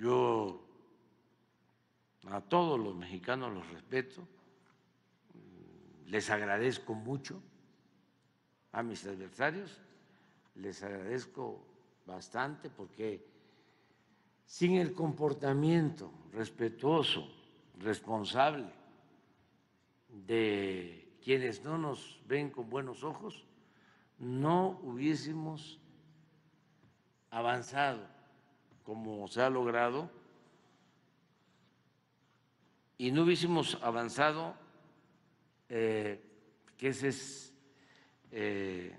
Yo a todos los mexicanos los respeto, les agradezco mucho a mis adversarios, les agradezco bastante porque sin el comportamiento respetuoso, responsable de quienes no nos ven con buenos ojos, no hubiésemos avanzado como se ha logrado y no hubiésemos avanzado, eh, que ese es eh,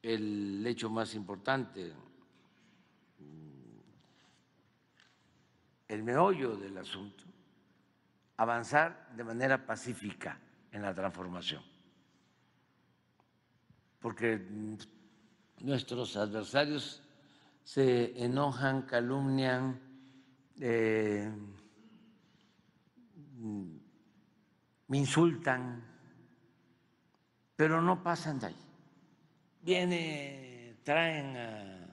el hecho más importante, el meollo del asunto, avanzar de manera pacífica en la transformación. Porque nuestros adversarios se enojan, calumnian, eh, me insultan, pero no pasan de ahí. Viene, traen a,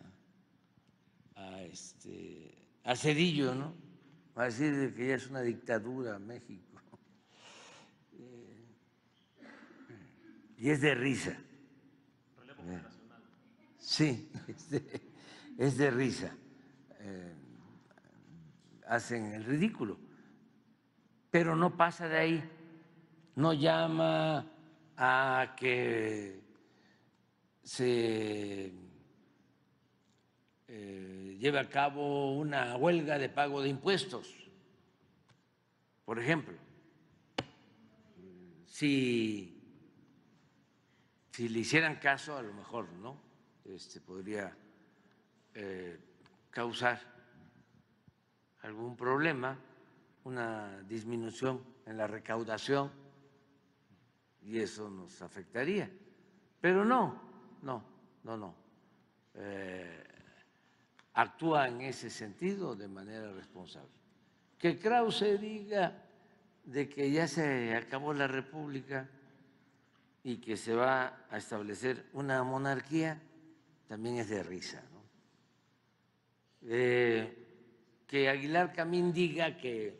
a este, a Cedillo, ¿no? A decir que ya es una dictadura México. Eh, y es de risa. Problema eh, generacional. Sí. Este, es de risa. Eh, hacen el ridículo, pero no pasa de ahí, no llama a que se eh, lleve a cabo una huelga de pago de impuestos, por ejemplo. Si, si le hicieran caso, a lo mejor, ¿no? Este podría eh, causar algún problema, una disminución en la recaudación y eso nos afectaría. Pero no, no, no, no. Eh, actúa en ese sentido de manera responsable. Que Krause diga de que ya se acabó la república y que se va a establecer una monarquía, también es de risa. ¿no? Eh, que Aguilar Camín diga que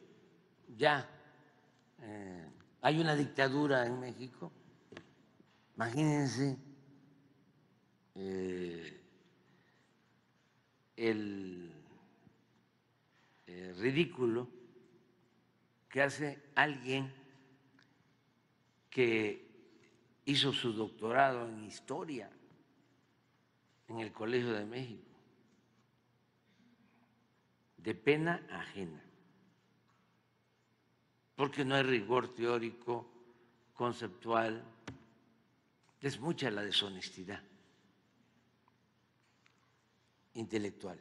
ya eh, hay una dictadura en México, imagínense eh, el ridículo que hace alguien que hizo su doctorado en historia en el Colegio de México de pena ajena, porque no hay rigor teórico, conceptual, es mucha la deshonestidad intelectual.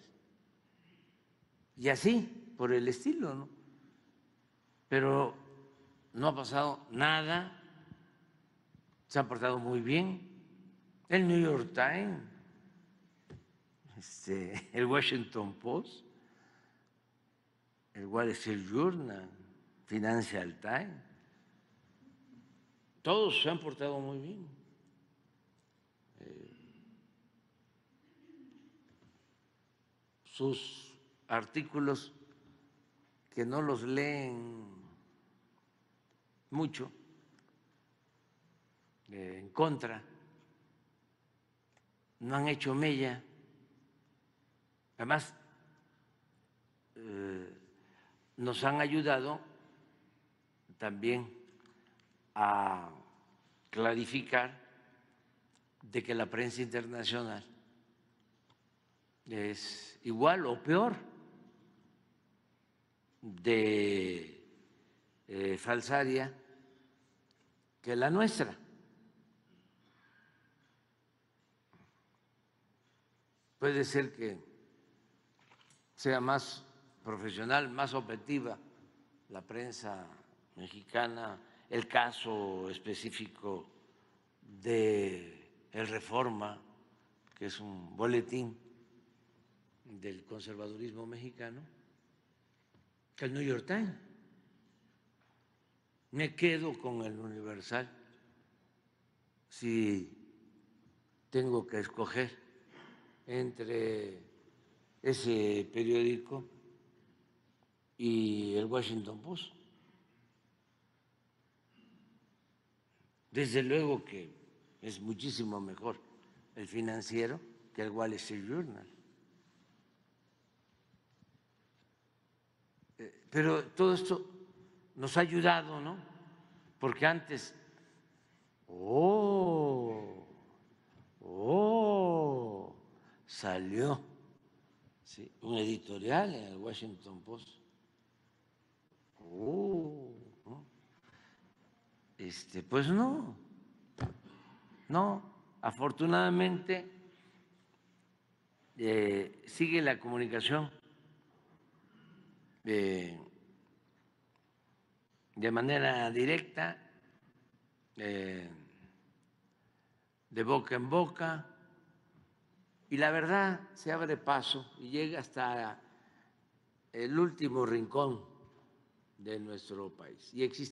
Y así, por el estilo, ¿no? Pero no ha pasado nada, se han portado muy bien. El New York Times, este, el Washington Post, el Wall Street Journal, Financial Times. Todos se han portado muy bien. Eh, sus artículos que no los leen mucho eh, en contra, no han hecho mella. Además, eh, nos han ayudado también a clarificar de que la prensa internacional es igual o peor de eh, falsaria que la nuestra. Puede ser que sea más profesional, más objetiva, la prensa mexicana, el caso específico de El Reforma, que es un boletín del conservadurismo mexicano, que el New York Times. Me quedo con el Universal si tengo que escoger entre ese periódico y el Washington Post. Desde luego que es muchísimo mejor el financiero que el Wall Street Journal. Eh, pero todo esto nos ha ayudado, ¿no? Porque antes, oh, oh, salió ¿sí? un editorial en el Washington Post Oh, este, pues no, no, afortunadamente eh, sigue la comunicación eh, de manera directa, eh, de boca en boca, y la verdad se abre paso y llega hasta el último rincón de nuestro país. Y